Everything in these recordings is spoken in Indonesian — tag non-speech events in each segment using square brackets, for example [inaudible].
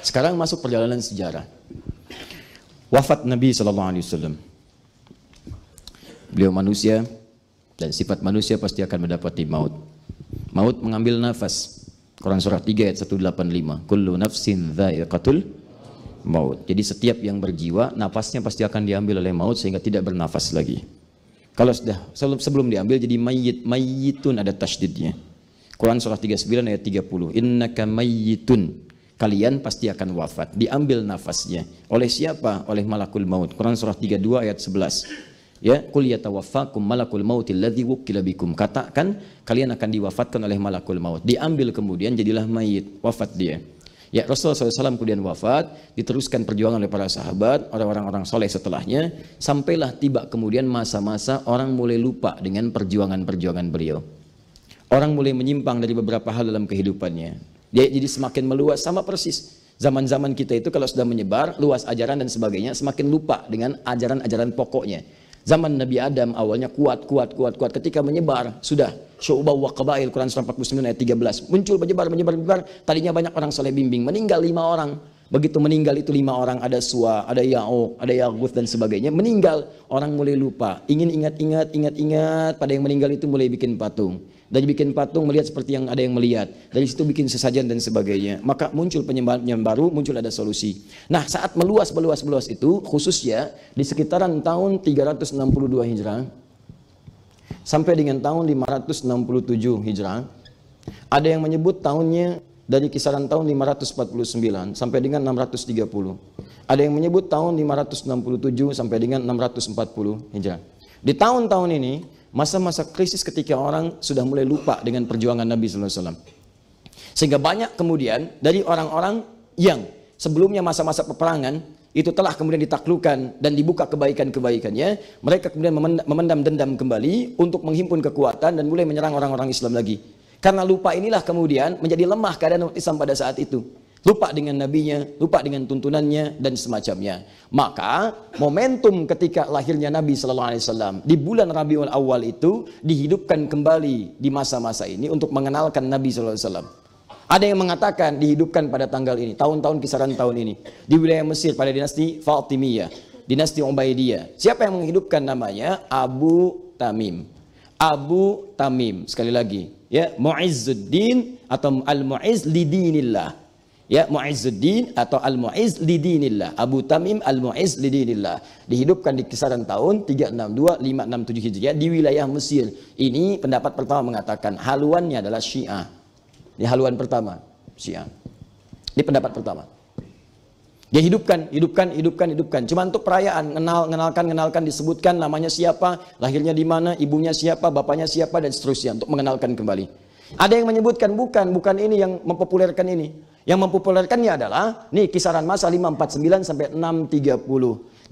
Sekarang masuk perjalanan sejarah. Wafat Nabi Shallallahu Alaihi Wasallam. Beliau manusia dan sifat manusia pasti akan mendapati maut. Maut mengambil nafas. Quran surah 3 ayat 185. Kullu nafsin dha'iqatul maut. Jadi setiap yang berjiwa nafasnya pasti akan diambil oleh maut sehingga tidak bernafas lagi. Kalau sudah sebelum diambil jadi mayyit, mayyitun ada tasdidnya. Quran surah 39 ayat 30. Innaka mayyitun kalian pasti akan wafat. Diambil nafasnya. Oleh siapa? Oleh malakul maut. Quran surah 32 ayat 11. Ya, kul yatawaffakum malakul maut alladzi wukkila bikum. Katakan kalian akan diwafatkan oleh malakul maut. Diambil kemudian jadilah mayit, wafat dia. Ya Rasulullah SAW kemudian wafat, diteruskan perjuangan oleh para sahabat, orang-orang soleh setelahnya, sampailah tiba kemudian masa-masa orang mulai lupa dengan perjuangan-perjuangan beliau. Orang mulai menyimpang dari beberapa hal dalam kehidupannya. Dia jadi semakin meluas, sama persis. Zaman-zaman kita itu kalau sudah menyebar, luas ajaran dan sebagainya, semakin lupa dengan ajaran-ajaran pokoknya. Zaman Nabi Adam awalnya kuat, kuat, kuat, kuat. Ketika menyebar, sudah. Syu'bah wa qabail, Quran Surah 49 ayat 13. Muncul, menyebar, menyebar, menyebar. Tadinya banyak orang soleh bimbing. Meninggal lima orang. Begitu meninggal itu lima orang, ada Suwa, ada Ya'uq, ada Ya'guth dan sebagainya. Meninggal, orang mulai lupa. Ingin ingat-ingat, ingat-ingat, pada yang meninggal itu mulai bikin patung. Dari bikin patung melihat seperti yang ada yang melihat. Dari situ bikin sesajen dan sebagainya. Maka muncul penyembahan baru, muncul ada solusi. Nah saat meluas-meluas-meluas itu, khususnya di sekitaran tahun 362 Hijrah, sampai dengan tahun 567 Hijrah, ada yang menyebut tahunnya dari kisaran tahun 549 sampai dengan 630. Ada yang menyebut tahun 567 sampai dengan 640 Hijrah. Di tahun-tahun ini, masa-masa krisis ketika orang sudah mulai lupa dengan perjuangan Nabi SAW. Sehingga banyak kemudian dari orang-orang yang sebelumnya masa-masa peperangan itu telah kemudian ditaklukan dan dibuka kebaikan-kebaikannya, mereka kemudian memendam dendam kembali untuk menghimpun kekuatan dan mulai menyerang orang-orang Islam lagi. Karena lupa inilah kemudian menjadi lemah keadaan umat Islam pada saat itu. Lupa dengan nabinya, lupa dengan tuntunannya dan semacamnya. Maka momentum ketika lahirnya Nabi Shallallahu Alaihi Wasallam di bulan Rabiul Awal itu dihidupkan kembali di masa-masa ini untuk mengenalkan Nabi Shallallahu Alaihi Wasallam. Ada yang mengatakan dihidupkan pada tanggal ini, tahun-tahun kisaran tahun ini. Di wilayah Mesir pada dinasti Fatimiyah, dinasti Ubaidiyah. Siapa yang menghidupkan namanya? Abu Tamim. Abu Tamim, sekali lagi, ya muizzuddin atau al muiz lidinillah ya muizzuddin atau al muiz lidinillah abu tamim al muiz lidinillah dihidupkan di kisaran tahun 362 567 hijriah di wilayah mesir ini pendapat pertama mengatakan haluannya adalah syiah di haluan pertama syiah di pendapat pertama Dia hidupkan, hidupkan, hidupkan, hidupkan. Cuma untuk perayaan, kenal, kenalkan, kenalkan, disebutkan namanya siapa, lahirnya di mana, ibunya siapa, bapaknya siapa, dan seterusnya untuk mengenalkan kembali. Ada yang menyebutkan bukan, bukan ini yang mempopulerkan ini. Yang mempopulerkannya adalah nih kisaran masa 549 sampai 630.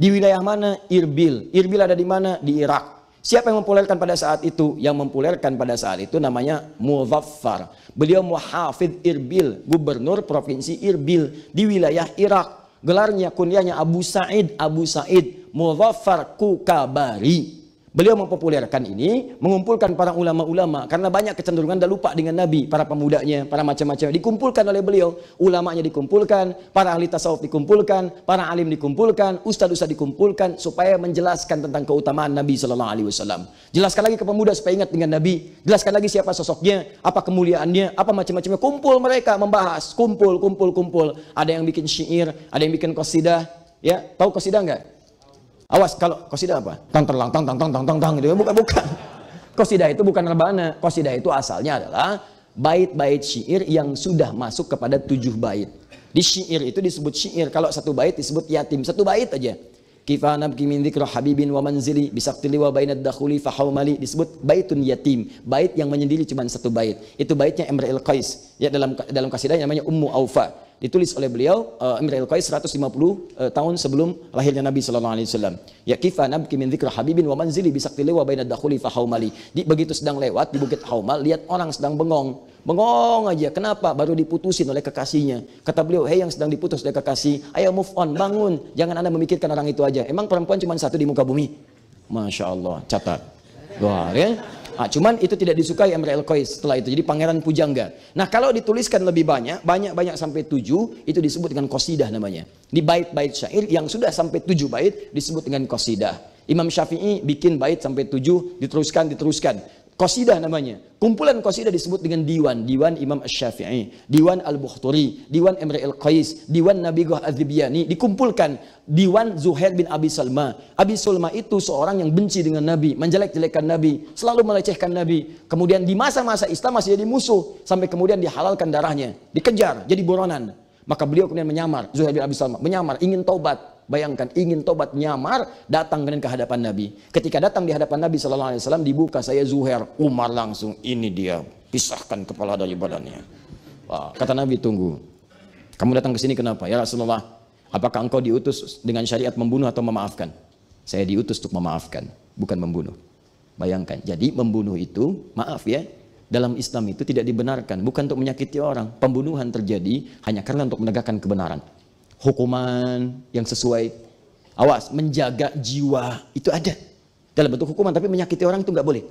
Di wilayah mana? Irbil. Irbil ada di mana? Di Irak. Siapa yang mempopulerkan pada saat itu? Yang mempopulerkan pada saat itu namanya Muzaffar. Beliau muhafid Irbil, gubernur provinsi Irbil di wilayah Irak. Gelarnya kunyahnya Abu Said, Abu Said Muzaffar Kukabari. Beliau mempopulerkan ini, mengumpulkan para ulama-ulama karena banyak kecenderungan dan lupa dengan Nabi, para pemudanya, para macam-macam dikumpulkan oleh beliau, ulamanya dikumpulkan, para ahli tasawuf dikumpulkan, para alim dikumpulkan, ustaz-ustaz dikumpulkan supaya menjelaskan tentang keutamaan Nabi Shallallahu alaihi wasallam. Jelaskan lagi ke pemuda supaya ingat dengan Nabi, jelaskan lagi siapa sosoknya, apa kemuliaannya, apa macam-macamnya. Kumpul mereka membahas, kumpul, kumpul, kumpul. Ada yang bikin syair, ada yang bikin kosidah, ya. Tahu kosidah enggak? Awas kalau kosida apa? Tang terlang tang tang tang tang tang tang gitu. Ya. Bukan bukan. Kosida [laughs] itu bukan rebana. Kosida itu asalnya adalah bait-bait syair yang sudah masuk kepada tujuh bait. Di syair itu disebut syair. Kalau satu bait disebut yatim. Satu bait aja. Kifana nabki min dzikra habibin wa manzili bisaktili wa bainad dakhuli fahaumali disebut baitun yatim, bait yang menyendiri cuma satu bait. Itu baitnya el kais Ya dalam dalam kasidahnya namanya Ummu Aufa ditulis oleh beliau uh, Amir al-Qais 150 uh, eh, tahun sebelum lahirnya Nabi sallallahu alaihi wasallam. Ya kifa nabki min dzikra habibin wa manzili bisaqti lewa baina dakhuli fa haumali. Di begitu sedang lewat di Bukit Haumal lihat orang sedang bengong. Bengong aja. Kenapa? Baru diputusin oleh kekasihnya. Kata beliau, "Hei yang sedang diputus oleh kekasih, ayo move on, bangun. Jangan Anda memikirkan orang itu aja. Emang perempuan cuma satu di muka bumi?" Masya Allah, catat. Wah, ya. Nah, cuman itu tidak disukai Amr al Qais setelah itu. Jadi pangeran pujangga. Nah kalau dituliskan lebih banyak, banyak-banyak sampai tujuh, itu disebut dengan kosidah namanya. Di bait-bait syair yang sudah sampai tujuh bait disebut dengan kosidah. Imam Syafi'i bikin bait sampai tujuh, diteruskan, diteruskan. Qasidah namanya. Kumpulan qasidah disebut dengan diwan. Diwan Imam Ash-Syafi'i. Diwan Al-Bukhturi. Diwan Emre Al-Qais. Diwan Nabigoh Adhibyani. Dikumpulkan. Diwan Zuhair bin Abi Salma. Abi Salma itu seorang yang benci dengan Nabi. Menjelek-jelekan Nabi. Selalu melecehkan Nabi. Kemudian di masa-masa Islam masih jadi musuh. Sampai kemudian dihalalkan darahnya. Dikejar. Jadi buronan. Maka beliau kemudian menyamar. Zuhair bin Abi Salma. Menyamar. Ingin taubat Bayangkan ingin tobat nyamar datang dengan kehadapan Nabi. Ketika datang di hadapan Nabi Shallallahu Alaihi Wasallam dibuka saya Zuhair, Umar langsung ini dia pisahkan kepala dari badannya. kata Nabi tunggu. Kamu datang ke sini kenapa? Ya Rasulullah, apakah engkau diutus dengan syariat membunuh atau memaafkan? Saya diutus untuk memaafkan, bukan membunuh. Bayangkan. Jadi membunuh itu, maaf ya, dalam Islam itu tidak dibenarkan, bukan untuk menyakiti orang. Pembunuhan terjadi hanya karena untuk menegakkan kebenaran hukuman yang sesuai. Awas, menjaga jiwa itu ada dalam bentuk hukuman tapi menyakiti orang itu nggak boleh.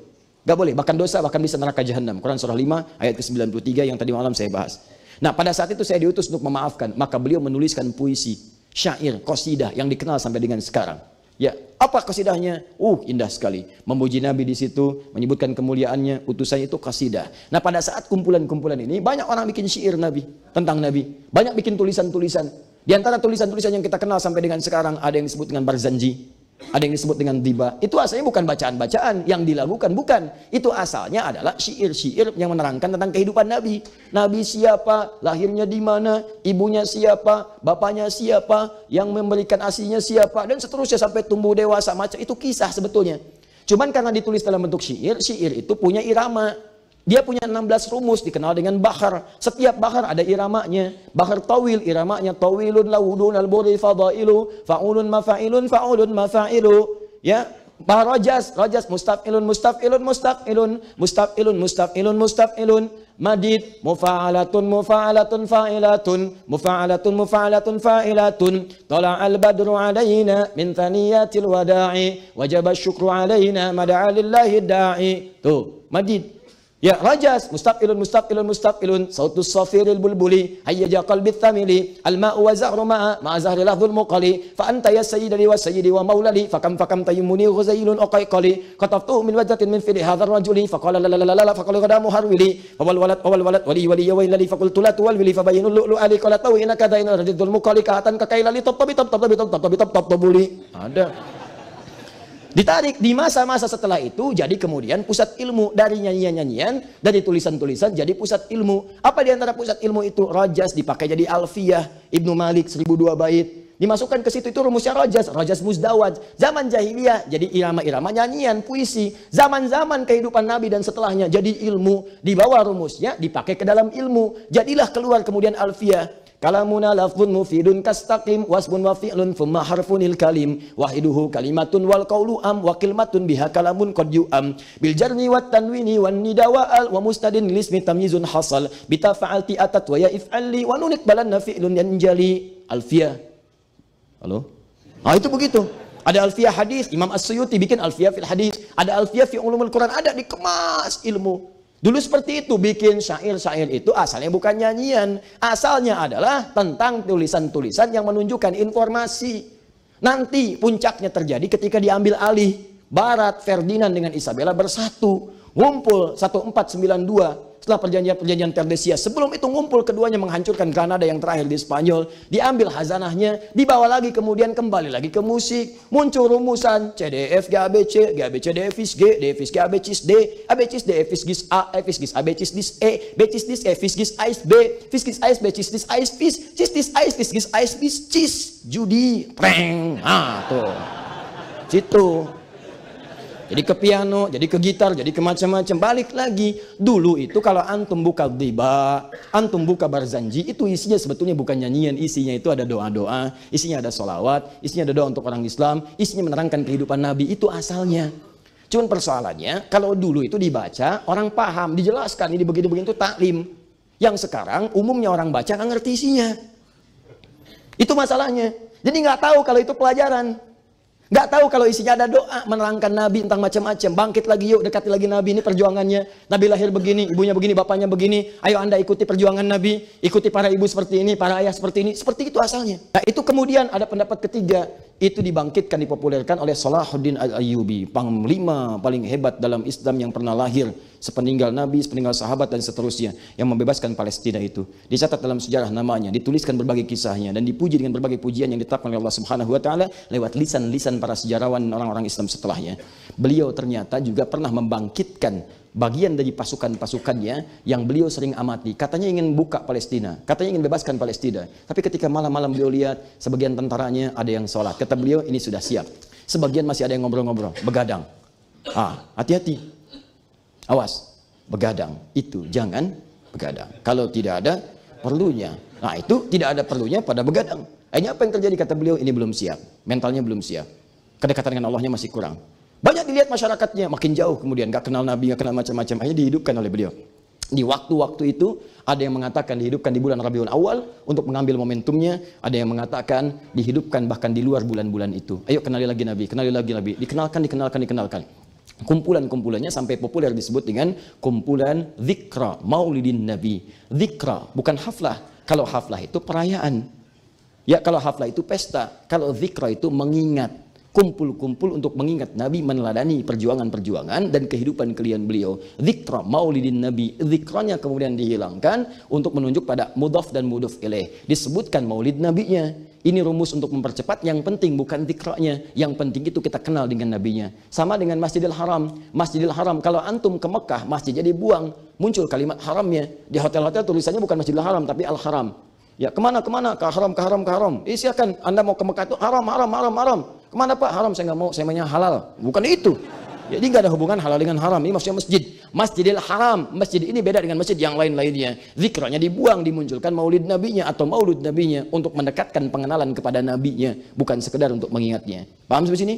Nggak boleh, bahkan dosa, bahkan bisa neraka jahanam. Quran surah 5 ayat ke-93 yang tadi malam saya bahas. Nah, pada saat itu saya diutus untuk memaafkan, maka beliau menuliskan puisi, syair, qasidah yang dikenal sampai dengan sekarang. Ya, apa qasidahnya? Uh, indah sekali. Memuji Nabi di situ, menyebutkan kemuliaannya, utusannya itu qasidah. Nah, pada saat kumpulan-kumpulan ini banyak orang bikin syair Nabi tentang Nabi, banyak bikin tulisan-tulisan. Di antara tulisan-tulisan yang kita kenal sampai dengan sekarang ada yang disebut dengan barzanji, ada yang disebut dengan tiba. Itu asalnya bukan bacaan-bacaan yang dilakukan, bukan. Itu asalnya adalah syair-syair yang menerangkan tentang kehidupan Nabi. Nabi siapa, lahirnya di mana, ibunya siapa, bapaknya siapa, yang memberikan asinya siapa, dan seterusnya sampai tumbuh dewasa macam itu kisah sebetulnya. Cuman karena ditulis dalam bentuk syair, syair itu punya irama. Dia punya 16 rumus dikenal dengan bahar. Setiap bahar ada iramanya. Bahar tawil iramanya tawilun laudun al-buri fadailu faulun mafailun faulun mafailu. Ya, bahar rajas, rajas mustafilun mustafilun mustafilun mustafilun mustafilun mustafilun madid mufa'alatun mufa'alatun fa'ilatun mufa'alatun mufa'alatun fa'ilatun tala al badru alaina min thaniyatil wada'i wajaba syukru alaina mad'a lillahi da'i tuh madid يا رجس مستقل مستقل مستقل صوت الصفير البلبلي يا قلب الثمل الماء وزهر ماء مع زهر لفظ المقلي فأنت يا سيدي لي وسيد ومولى فكم فكم تيمني غزيل أقيقلي قطفته من وجهة من في هذا الرجل فقال لا لا لا لا, لا فقال غدا مهرولي فوالولد فوالولد ولي ولي ويلي فقلت لا تولي فبين اللؤلؤ لي قالت إنك دين إن رجل المقل كهتا ككيل لي طب طب طب طب طب طب طب طب لي Ditarik di masa-masa setelah itu jadi kemudian pusat ilmu dari nyanyian-nyanyian, dari tulisan-tulisan jadi pusat ilmu. Apa di antara pusat ilmu itu? Rojas dipakai jadi Alfiyah, Ibnu Malik 1002 bait. Dimasukkan ke situ itu rumusnya Rojas, Rojas musdawat Zaman jahiliyah jadi irama-irama nyanyian, puisi. Zaman-zaman kehidupan Nabi dan setelahnya jadi ilmu. Di bawah rumusnya dipakai ke dalam ilmu. Jadilah keluar kemudian Alfiyah kalamuna lafzun mufidun kastaqim wasbun wa fi'lun thumma harfunil kalim wahiduhu kalimatun wal qawlu am biha kalamun qad bil jarri wat tanwini wan wa al wa hasal bita ya yanjali halo ah itu begitu ada alfia hadis Imam As-Suyuti bikin alfia fil hadis ada alfia fi ulumul Quran ada dikemas ilmu Dulu seperti itu bikin syair-syair itu asalnya bukan nyanyian. Asalnya adalah tentang tulisan-tulisan yang menunjukkan informasi. Nanti puncaknya terjadi ketika diambil alih. Barat, Ferdinand dengan Isabella bersatu. Ngumpul 1492 setelah perjanjian-perjanjian Perdesia. Sebelum itu ngumpul keduanya menghancurkan Kanada yang terakhir di Spanyol. Diambil hazanahnya, dibawa lagi kemudian kembali lagi ke musik. Muncul rumusan CDF, GABC, GABC, DFIS, G, DFIS, GABCIS, D, ABCIS, DFIS, FIS, A, FIS, GIS, ABCIS, DIS, E, BCIS, DIS, E, FIS, GIS, AIS, B, FIS, GIS, AIS, BCIS, DIS, AIS, FIS, CIS, DIS, AIS, FIS, GIS, AIS, FIS, CIS, judi, preng, ah tuh. Situ jadi ke piano, jadi ke gitar, jadi ke macam-macam. Balik lagi, dulu itu kalau antum buka diba, antum buka barzanji, itu isinya sebetulnya bukan nyanyian, isinya itu ada doa-doa, isinya ada solawat, isinya ada doa untuk orang Islam, isinya menerangkan kehidupan Nabi, itu asalnya. Cuman persoalannya, kalau dulu itu dibaca, orang paham, dijelaskan, ini begitu begini itu taklim. Yang sekarang umumnya orang baca nggak ngerti isinya. Itu masalahnya. Jadi nggak tahu kalau itu pelajaran. Nggak tahu kalau isinya ada doa menerangkan Nabi tentang macam-macam. Bangkit lagi yuk, dekati lagi Nabi. Ini perjuangannya. Nabi lahir begini, ibunya begini, bapaknya begini. Ayo anda ikuti perjuangan Nabi. Ikuti para ibu seperti ini, para ayah seperti ini. Seperti itu asalnya. Nah itu kemudian ada pendapat ketiga. Itu dibangkitkan, dipopulerkan oleh Salahuddin al ayubi Panglima paling hebat dalam Islam yang pernah lahir sepeninggal Nabi, sepeninggal sahabat dan seterusnya yang membebaskan Palestina itu. Dicatat dalam sejarah namanya, dituliskan berbagai kisahnya dan dipuji dengan berbagai pujian yang ditetapkan oleh Allah Subhanahu wa taala lewat lisan-lisan para sejarawan orang-orang Islam setelahnya. Beliau ternyata juga pernah membangkitkan bagian dari pasukan-pasukannya yang beliau sering amati. Katanya ingin buka Palestina, katanya ingin bebaskan Palestina. Tapi ketika malam-malam beliau lihat sebagian tentaranya ada yang sholat. Kata beliau ini sudah siap. Sebagian masih ada yang ngobrol-ngobrol, begadang. Ah, hati-hati. Awas, begadang. Itu jangan begadang. Kalau tidak ada perlunya. Nah itu tidak ada perlunya pada begadang. Akhirnya apa yang terjadi kata beliau ini belum siap. Mentalnya belum siap. Kedekatan dengan Allahnya masih kurang. Banyak dilihat masyarakatnya makin jauh kemudian. Gak kenal Nabi, gak kenal macam-macam. Akhirnya dihidupkan oleh beliau. Di waktu-waktu itu ada yang mengatakan dihidupkan di bulan Rabiul Awal untuk mengambil momentumnya, ada yang mengatakan dihidupkan bahkan di luar bulan-bulan itu. Ayo kenali lagi Nabi, kenali lagi Nabi, dikenalkan, dikenalkan, dikenalkan kumpulan-kumpulannya sampai populer disebut dengan kumpulan zikra maulidin nabi zikra bukan haflah kalau haflah itu perayaan ya kalau haflah itu pesta kalau zikra itu mengingat kumpul-kumpul untuk mengingat Nabi meneladani perjuangan-perjuangan dan kehidupan kalian beliau. Zikra maulidin Nabi. Zikranya kemudian dihilangkan untuk menunjuk pada mudhaf dan mudhaf ilaih. Disebutkan maulid Nabi-nya. Ini rumus untuk mempercepat. Yang penting bukan dikroknya. Yang penting itu kita kenal dengan nabinya. Sama dengan Masjidil Haram. Masjidil Haram. Kalau antum ke Mekah, jadi buang. Muncul kalimat haramnya. Di hotel-hotel tulisannya bukan Masjidil Haram, tapi Al-Haram. Ya, kemana, kemana? Ke haram, ke haram, ke haram. Eh, silakan. Anda mau ke Mekah itu haram, haram, haram, haram. Kemana Pak? Haram, saya nggak mau. Saya mainnya halal. Bukan itu. Jadi nggak ada hubungan halal dengan haram. Ini maksudnya masjid. Masjidil Haram. Masjid ini beda dengan masjid yang lain-lainnya. Zikranya dibuang, dimunculkan maulid nabinya atau maulud nabinya untuk mendekatkan pengenalan kepada nabinya, bukan sekedar untuk mengingatnya. Paham sampai sini?